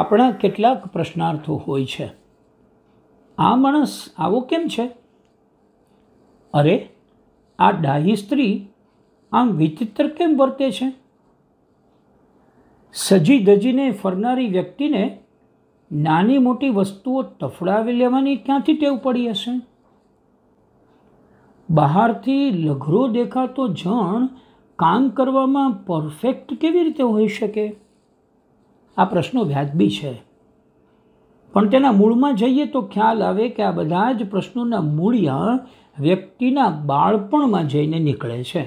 આપણા કેટલાક પ્રશ્નાર્થો હોય છે આ માણસ આવો કેમ છે અરે આ ડાહી સ્ત્રી આમ વિચિત્ર કેમ વર્તે છે સજી દજીને ફરનારી વ્યક્તિને નાની મોટી વસ્તુઓ તફડાવી લેવાની ક્યાંથી ટેવ પડી હશે બહારથી લઘરો દેખાતો જણ કામ કરવામાં પરફેક્ટ કેવી રીતે હોઈ શકે આ પ્રશ્નો વ્યાજબી છે પણ તેના મૂળમાં જઈએ તો ખ્યાલ આવે કે આ બધા જ પ્રશ્નોના મૂળિયા વ્યક્તિના બાળપણમાં જઈને નીકળે છે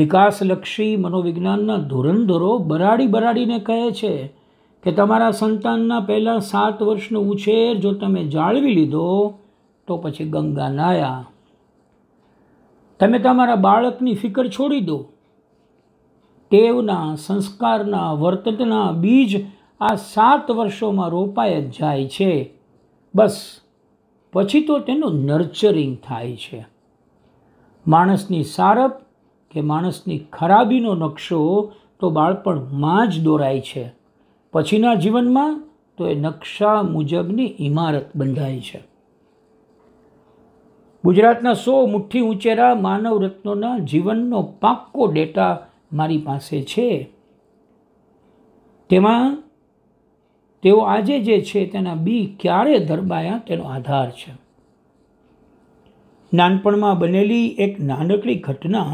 વિકાસલક્ષી મનોવિજ્ઞાનના ધોરણધરો બરાડી બરાડીને કહે છે કે તમારા સંતાનના પહેલાં સાત વર્ષનો ઉછેર જો તમે જાળવી લીધો તો પછી ગંગા નાયા તમે તમારા બાળકની ફિકર છોડી દો ટેવના સંસ્કારના વર્તનના બીજ આ સાત વર્ષોમાં રોપાય જ જાય છે બસ પછી તો તેનું નર્ચરિંગ થાય છે માણસની સારપ કે માણસની ખરાબીનો નકશો તો બાળપણમાં જ દોરાય છે પછીના જીવનમાં તો એ નકશા મુજબની ઇમારત બંધાય છે ગુજરાતના સો મુઠ્ઠી ઉંચેરા રત્નોના જીવનનો પાક્કો ડેટા મારી પાસે છે તેમાં તેઓ આજે જે છે તેના બી ક્યારે ધરબાયા તેનો આધાર છે નાનપણમાં બનેલી એક નાનકડી ઘટના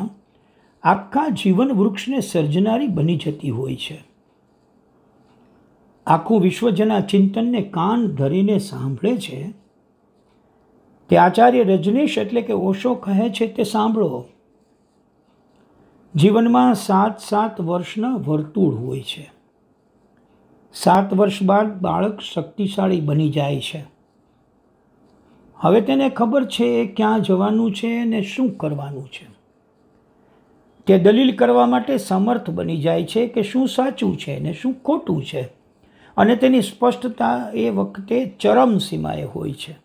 આખા જીવન વૃક્ષને સર્જનારી બની જતી હોય છે આખું વિશ્વજના ચિંતનને કાન ધરીને સાંભળે છે કે આચાર્ય રજનીશ એટલે કે ઓશો કહે છે તે સાંભળો જીવનમાં સાત સાત વર્ષના વર્તુળ હોય છે સાત વર્ષ બાદ બાળક શક્તિશાળી બની જાય છે હવે તેને ખબર છે એ ક્યાં જવાનું છે અને શું કરવાનું છે તે દલીલ કરવા માટે સમર્થ બની જાય છે કે શું સાચું છે ને શું ખોટું છે અને તેની સ્પષ્ટતા એ વખતે ચરમસીમાએ હોય છે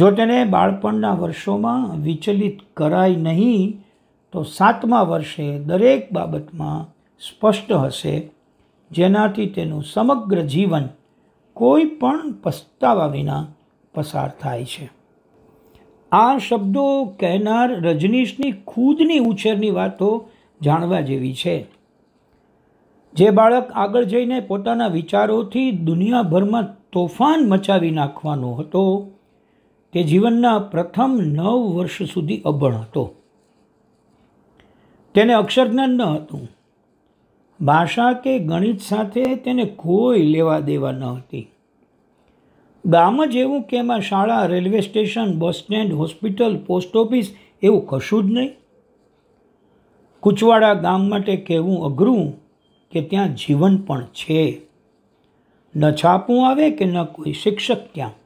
જો તેને બાળપણના વર્ષોમાં વિચલિત કરાય નહીં તો સાતમા વર્ષે દરેક બાબતમાં સ્પષ્ટ હશે જેનાથી તેનું સમગ્ર જીવન કોઈ પણ પસ્તાવા વિના પસાર થાય છે આ શબ્દો કહેનાર રજનીશની ખુદની ઉછેરની વાતો જાણવા જેવી છે જે બાળક આગળ જઈને પોતાના વિચારોથી દુનિયાભરમાં તોફાન મચાવી નાખવાનો હતો તે જીવનના પ્રથમ નવ વર્ષ સુધી અભણ હતો તેને અક્ષરજ્ઞાન ન હતું ભાષા કે ગણિત સાથે તેને કોઈ લેવા દેવા ન હતી ગામ જ એવું કે એમાં શાળા railway station bus stand hospital post office એવું કશું જ નહીં કુચવાડા ગામ માટે કહેવું અઘરું કે ત્યાં જીવન પણ છે ન છાપું આવે કે ન કોઈ શિક્ષક ત્યાં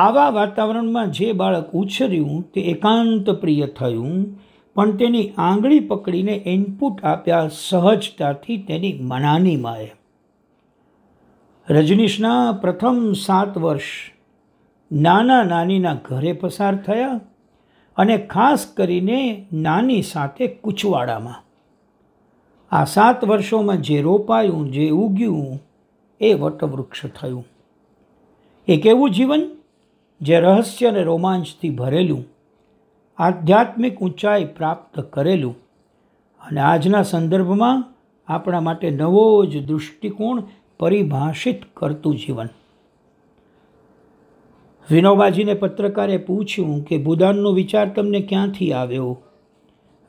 આવા વાતાવરણમાં જે બાળક ઉછર્યું તે એકાંત પ્રિય થયું પણ તેની આંગળી પકડીને ઇનપુટ આપ્યા સહજતાથી તેની મનાની માએ રજનીશના પ્રથમ સાત વર્ષ નાના નાનીના ઘરે પસાર થયા અને ખાસ કરીને નાની સાથે કૂચવાડામાં આ સાત વર્ષોમાં જે રોપાયું જે ઉગ્યું એ વટવૃક્ષ થયું એક એવું જીવન જે રહસ્ય અને રોમાંચથી ભરેલું આધ્યાત્મિક ઊંચાઈ પ્રાપ્ત કરેલું અને આજના સંદર્ભમાં આપણા માટે નવો જ દૃષ્ટિકોણ પરિભાષિત કરતું જીવન વિનોબાજીને પત્રકારે પૂછ્યું કે ભૂદાનનો વિચાર તમને ક્યાંથી આવ્યો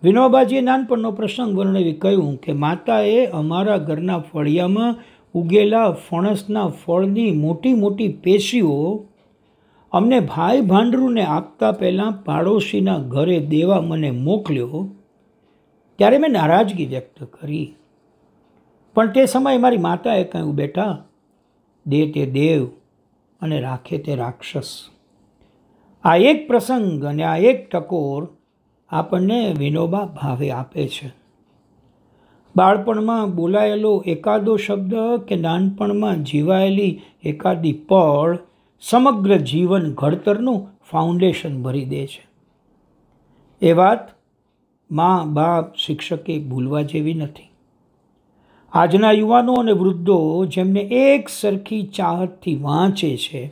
વિનોબાજીએ નાનપણનો પ્રસંગ વર્ણવી કહ્યું કે માતાએ અમારા ઘરના ફળિયામાં ઉગેલા ફણસના ફળની મોટી મોટી પેશીઓ અમને ભાઈ ભાંડરૂને આપતા પહેલાં પાડોશીના ઘરે દેવા મને મોકલ્યો ત્યારે મેં નારાજગી વ્યક્ત કરી પણ તે સમયે મારી માતાએ કહ્યું બેટા દે તે દેવ અને રાખે તે રાક્ષસ આ એક પ્રસંગ અને આ એક ટકોર આપણને વિનોબા ભાવે આપે છે બાળપણમાં બોલાયેલો એકાદો શબ્દ કે નાનપણમાં જીવાયેલી એકાદી પળ સમગ્ર જીવન ઘડતરનું ફાઉન્ડેશન ભરી દે છે એ વાત મા બાપ શિક્ષકે ભૂલવા જેવી નથી આજના યુવાનો અને વૃદ્ધો જેમને એક સરખી ચાહતથી વાંચે છે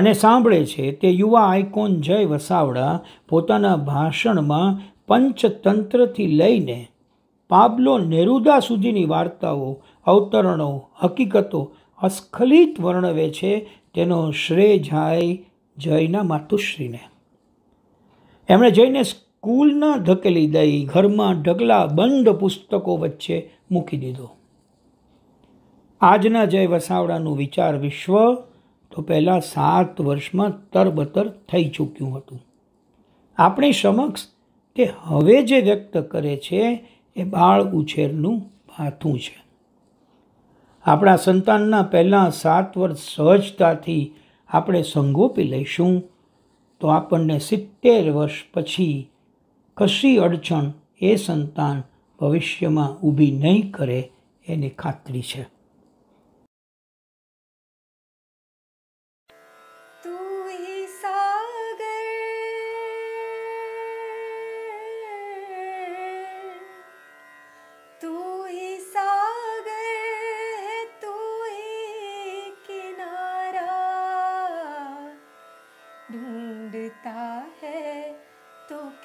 અને સાંભળે છે તે યુવા આઇકોન જય વસાવડા પોતાના ભાષણમાં પંચતંત્રથી લઈને પાબલો નેરુદા સુધીની વાર્તાઓ અવતરણો હકીકતો અસ્ખલિત વર્ણવે છે તેનો શ્રેય જાય જયના માતુશ્રીને એમણે જઈને સ્કૂલના ધકેલી દઈ ઘરમાં ઢગલા બંધ પુસ્તકો વચ્ચે મૂકી દીધો આજના જય વસાવડાનું વિચાર વિશ્વ તો પહેલાં સાત વર્ષમાં તરબતર થઈ ચૂક્યું હતું આપણી સમક્ષ તે હવે જે વ્યક્ત કરે છે એ બાળ ઉછેરનું ભાથું છે આપણા સંતાનના પહેલાં સાત વર્ષ સહજતાથી આપણે સંગોપી લઈશું તો આપણને સિત્તેર વર્ષ પછી કશી અડચણ એ સંતાન ભવિષ્યમાં ઊભી નહીં કરે એની ખાતરી છે